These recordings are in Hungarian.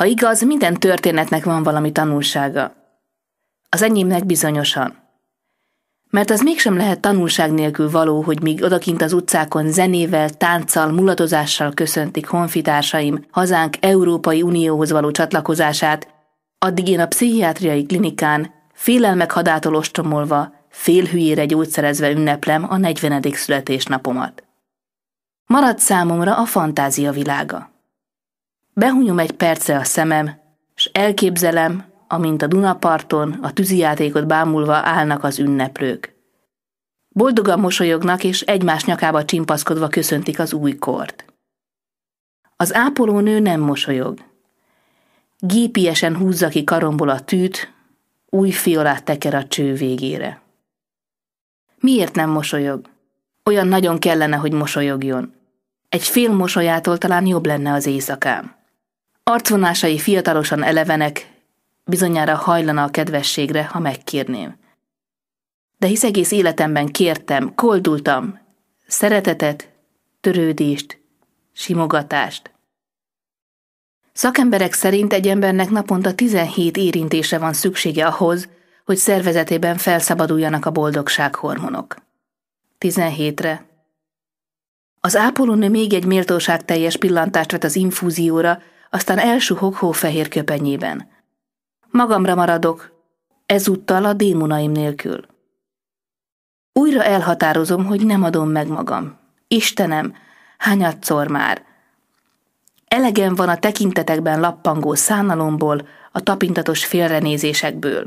Ha igaz, minden történetnek van valami tanulsága. Az enyémnek bizonyosan. Mert az mégsem lehet tanulság nélkül való, hogy míg odakint az utcákon zenével, tánccal, mulatozással köszöntik honfitársaim hazánk Európai Unióhoz való csatlakozását, addig én a pszichiátriai klinikán, félelmek hadától ostromolva, félhülyére gyógyszerezve ünneplem a 40. születésnapomat. Marad számomra a fantázia világa. Behunyom egy perce a szemem, s elképzelem, amint a Dunaparton a tűzijátékot bámulva állnak az ünneplők. Boldogan mosolyognak, és egymás nyakába csimpaszkodva köszöntik az új kort. Az ápolónő nem mosolyog. Gépiesen húzza ki karomból a tűt, új fiolát teker a cső végére. Miért nem mosolyog? Olyan nagyon kellene, hogy mosolyogjon. Egy fél mosolyától talán jobb lenne az éjszakám. Arcvonásai fiatalosan elevenek, bizonyára hajlana a kedvességre, ha megkérném. De hisz egész életemben kértem, koldultam, szeretetet, törődést, simogatást. Szakemberek szerint egy embernek naponta 17 érintése van szüksége ahhoz, hogy szervezetében felszabaduljanak a hormonok. 17-re. Az ápolónő még egy méltóságteljes pillantást vet az infúzióra, aztán elsuhog hófehér köpenyében. Magamra maradok, ezúttal a démonaim nélkül. Újra elhatározom, hogy nem adom meg magam. Istenem, hányadszor már? Elegem van a tekintetekben lappangó szánalomból, a tapintatos félrenézésekből.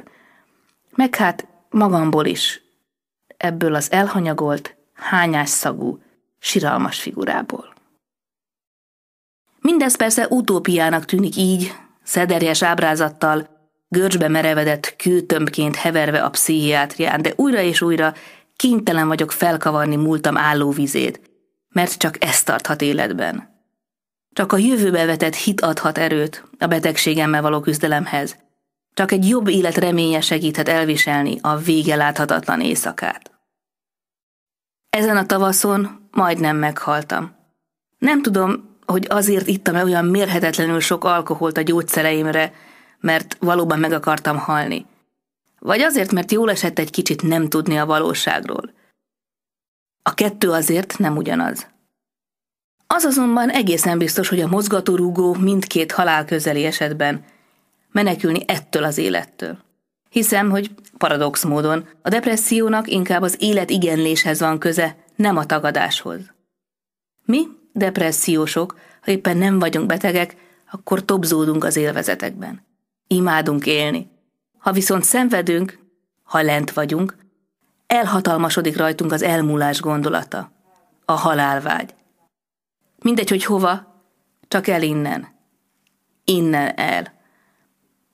Meg hát magamból is. Ebből az elhanyagolt, hányás szagú, siralmas figurából. Mindez persze utópiának tűnik így, szederjes ábrázattal, görcsbe merevedett kőtömbként heverve a pszichiátrián, de újra és újra kénytelen vagyok felkavarni múltam állóvizét, mert csak ez tarthat életben. Csak a jövőbe vetett hit adhat erőt a betegségemmel való küzdelemhez. Csak egy jobb élet reménye segíthet elviselni a vége láthatatlan éjszakát. Ezen a tavaszon majdnem meghaltam. Nem tudom, hogy azért ittam el olyan mérhetetlenül sok alkoholt a gyógyszereimre, mert valóban meg akartam halni. Vagy azért, mert jól esett egy kicsit nem tudni a valóságról. A kettő azért nem ugyanaz. Az azonban egészen biztos, hogy a mozgatórugó mindkét halál közeli esetben menekülni ettől az élettől. Hiszem, hogy paradox módon a depressziónak inkább az élet igenléshez van köze, nem a tagadáshoz. Mi depressziósok, ha éppen nem vagyunk betegek, akkor tobzódunk az élvezetekben. Imádunk élni. Ha viszont szenvedünk, ha lent vagyunk, elhatalmasodik rajtunk az elmúlás gondolata, a halálvágy. Mindegy, hogy hova, csak el innen. Innen el.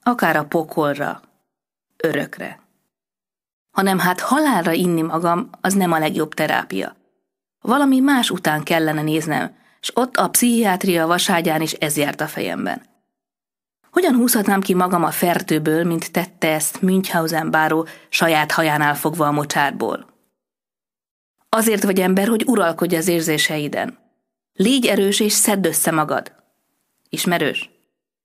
Akár a pokolra, örökre. Hanem hát halálra inni magam, az nem a legjobb terápia. Valami más után kellene néznem, s ott a pszichiátria vaságyán is ez járt a fejemben. Hogyan húzhatnám ki magam a fertőből, mint tette ezt Münchhausen báró saját hajánál fogva a mocsárból? Azért vagy ember, hogy uralkodj az érzéseiden. Légy erős és szedd össze magad. Ismerős?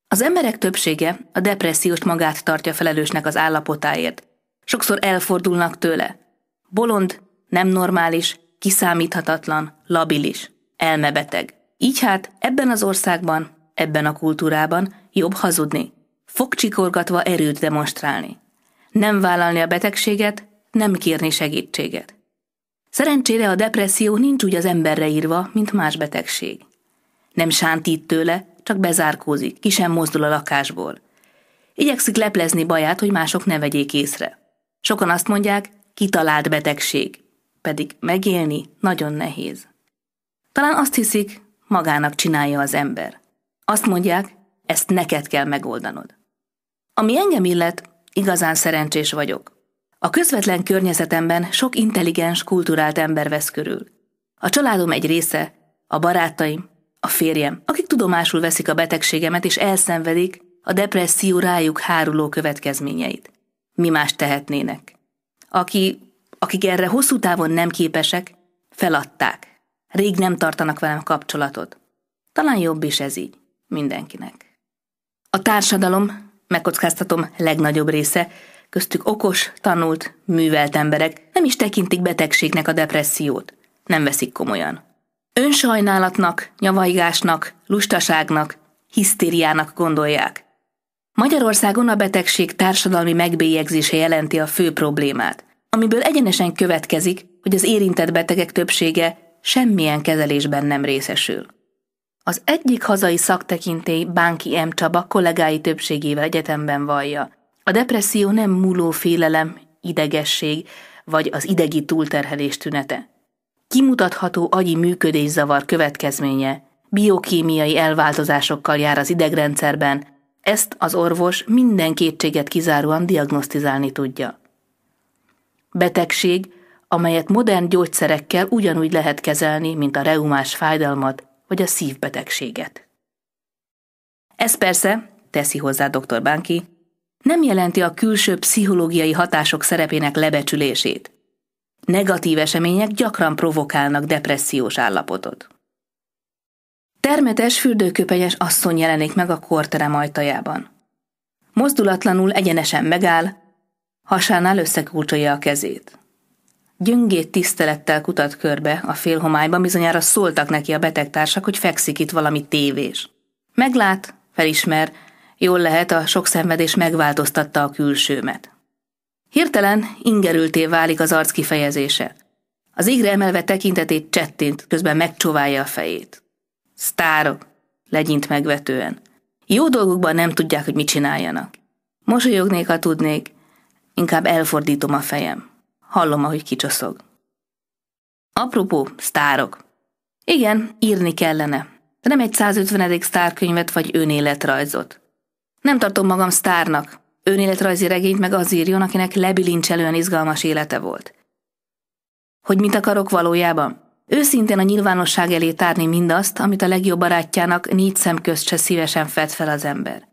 Az emberek többsége a depressziót magát tartja felelősnek az állapotáért. Sokszor elfordulnak tőle. Bolond, nem normális, kiszámíthatatlan, labilis, elmebeteg. Így hát ebben az országban, ebben a kultúrában jobb hazudni, fogcsikorgatva erőt demonstrálni. Nem vállalni a betegséget, nem kérni segítséget. Szerencsére a depresszió nincs úgy az emberre írva, mint más betegség. Nem sántít tőle, csak bezárkózik, ki sem mozdul a lakásból. Igyekszik leplezni baját, hogy mások ne vegyék észre. Sokan azt mondják, kitalált betegség pedig megélni nagyon nehéz. Talán azt hiszik, magának csinálja az ember. Azt mondják, ezt neked kell megoldanod. Ami engem illet, igazán szerencsés vagyok. A közvetlen környezetemben sok intelligens, kulturált ember vesz körül. A családom egy része, a barátaim, a férjem, akik tudomásul veszik a betegségemet és elszenvedik a depresszió rájuk háruló következményeit. Mi más tehetnének? Aki akik erre hosszú távon nem képesek, feladták. Rég nem tartanak velem kapcsolatot. Talán jobb is ez így, mindenkinek. A társadalom, megkockáztatom, legnagyobb része, köztük okos, tanult, művelt emberek nem is tekintik betegségnek a depressziót, nem veszik komolyan. Önsajnálatnak, nyavaigásnak, lustaságnak, hisztériának gondolják. Magyarországon a betegség társadalmi megbélyegzése jelenti a fő problémát – amiből egyenesen következik, hogy az érintett betegek többsége semmilyen kezelésben nem részesül. Az egyik hazai szaktekintély Bánki M. Csaba kollégái többségével egyetemben vallja. A depresszió nem múló félelem, idegesség vagy az idegi túlterhelés tünete. Kimutatható agyi működészavar következménye, biokémiai elváltozásokkal jár az idegrendszerben, ezt az orvos minden kétséget kizáróan diagnosztizálni tudja. Betegség, amelyet modern gyógyszerekkel ugyanúgy lehet kezelni, mint a reumás fájdalmat vagy a szívbetegséget. Ez persze, teszi hozzá dr. Bánki, nem jelenti a külső pszichológiai hatások szerepének lebecsülését. Negatív események gyakran provokálnak depressziós állapotot. Termetes, fürdőköpenyes asszony jelenik meg a korterem ajtajában. Mozdulatlanul egyenesen megáll, Hasánál összekulcsolja a kezét. Gyöngét tisztelettel kutat körbe, a félhomályban bizonyára szóltak neki a betegtársak, hogy fekszik itt valami tévés. Meglát, felismer, jól lehet a sok szenvedés megváltoztatta a külsőmet. Hirtelen ingerülté válik az arc kifejezése. Az ígre emelve tekintetét csettint, közben megcsóválja a fejét. Sztárok, legyint megvetően. Jó dolgukban nem tudják, hogy mit csináljanak. Mosolyognék, ha tudnék, Inkább elfordítom a fejem. Hallom, ahogy kicsoszog. Apropó, sztárok. Igen, írni kellene. De nem egy 150. sztárkönyvet vagy önéletrajzot. Nem tartom magam sztárnak. Önéletrajzi regényt meg az írjon, akinek lebilincselően izgalmas élete volt. Hogy mit akarok valójában? Őszintén a nyilvánosság elé tárni mindazt, amit a legjobb barátjának négy szem közt se szívesen fed fel az ember.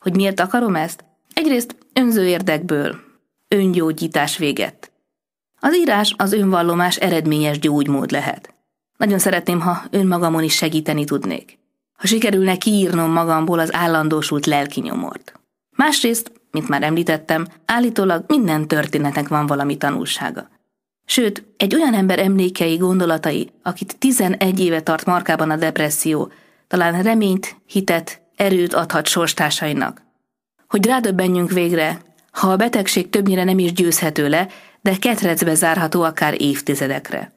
Hogy miért akarom ezt? Egyrészt önző érdekből, öngyógyítás véget. Az írás az önvallomás eredményes gyógymód lehet. Nagyon szeretném, ha önmagamon is segíteni tudnék. Ha sikerülne kiírnom magamból az állandósult lelki nyomort. Másrészt, mint már említettem, állítólag minden történetnek van valami tanulsága. Sőt, egy olyan ember emlékei, gondolatai, akit 11 éve tart markában a depresszió, talán reményt, hitet, erőt adhat sorstársainak, hogy rádöbbenjünk végre, ha a betegség többnyire nem is győzhető le, de ketrecbe zárható akár évtizedekre.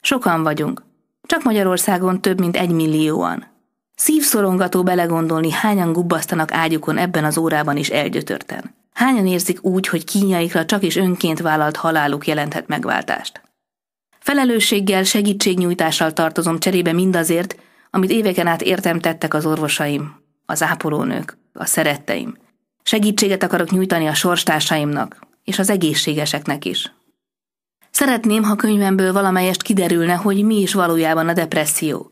Sokan vagyunk. Csak Magyarországon több mint egy millióan. Szívszorongató belegondolni, hányan gubbasztanak ágyukon ebben az órában is elgyötörten. Hányan érzik úgy, hogy kínjaikra csak is önként vállalt haláluk jelenthet megváltást. Felelősséggel, segítségnyújtással tartozom cserébe mindazért, amit éveken át értem tettek az orvosaim, az ápolónők, a szeretteim – Segítséget akarok nyújtani a sorstársaimnak, és az egészségeseknek is. Szeretném, ha könyvemből valamelyest kiderülne, hogy mi is valójában a depresszió.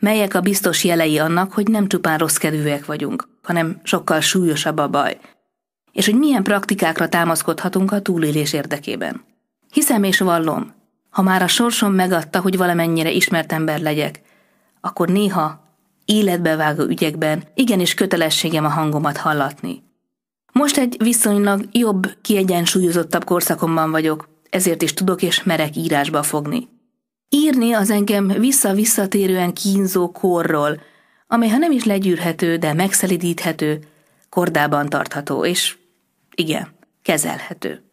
Melyek a biztos jelei annak, hogy nem csupán rossz kedvűek vagyunk, hanem sokkal súlyosabb a baj. És hogy milyen praktikákra támaszkodhatunk a túlélés érdekében. Hiszem és vallom, ha már a sorsom megadta, hogy valamennyire ismert ember legyek, akkor néha életbevágó ügyekben igenis kötelességem a hangomat hallatni. Most egy viszonylag jobb, kiegyensúlyozottabb korszakomban vagyok, ezért is tudok és merek írásba fogni. Írni az engem vissza-visszatérően kínzó korról, amely ha nem is legyűrhető, de megszelidíthető, kordában tartható, és igen, kezelhető.